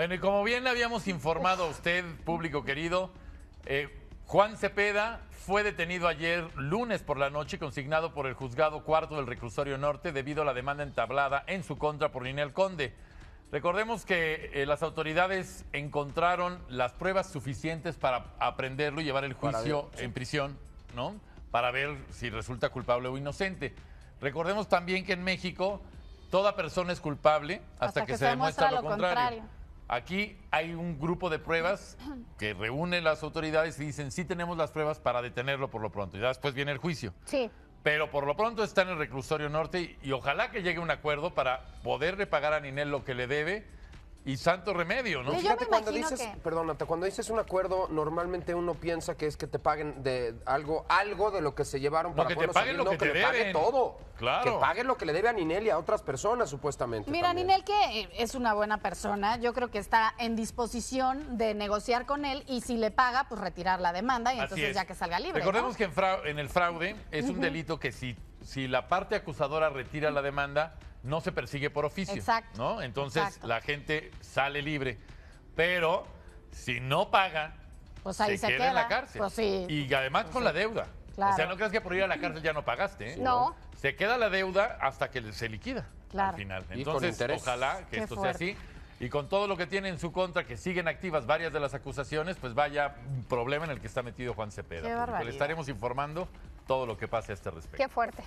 Bueno, y como bien le habíamos informado a usted, público querido, eh, Juan Cepeda fue detenido ayer lunes por la noche, consignado por el juzgado cuarto del reclusorio norte debido a la demanda entablada en su contra por Ninel Conde. Recordemos que eh, las autoridades encontraron las pruebas suficientes para aprenderlo y llevar el juicio en prisión, ¿no? Para ver si resulta culpable o inocente. Recordemos también que en México toda persona es culpable hasta, que, se, demuestra, lo, contrario. Aquí hay un grupo de pruebas que reúnen las autoridades y dicen, sí tenemos las pruebas para detenerlo por lo pronto. Y después viene el juicio. Sí. Pero por lo pronto está en el reclusorio norte y, y ojalá que llegue un acuerdo para poder repagar a Ninel lo que le debe y santo remedio, ¿no? Fíjate, cuando dices, perdónate, cuando dices un acuerdo, normalmente uno piensa que es que te paguen de algo, algo de lo que se llevaron no, para que te paguen lo que, le paguen todo. Claro. Que paguen lo que le debe a Ninel y a otras personas, supuestamente. Mira, Ninel que eh, es una buena persona, yo creo que está en disposición de negociar con él y si le paga, pues retirar la demanda y entonces ya que salga libre. Recordemos que en, el fraude es un delito que si, si la parte acusadora retira la demanda, no se persigue por oficio. Exacto. ¿no? Entonces la gente sale libre. Pero si no paga, pues ahí se, queda, en la cárcel. Pues y además pues con la deuda. O sea, no creas que por ir a la cárcel ya no pagaste. ¿eh? No. Se queda la deuda hasta que se liquida claro. al final. Entonces, ojalá que esto sea así. Y con todo lo que tiene en su contra, que siguen activas varias de las acusaciones, pues vaya un problema en el que está metido Juan Cepeda. Qué pues le estaremos informando todo lo que pase a este respecto. Qué fuerte.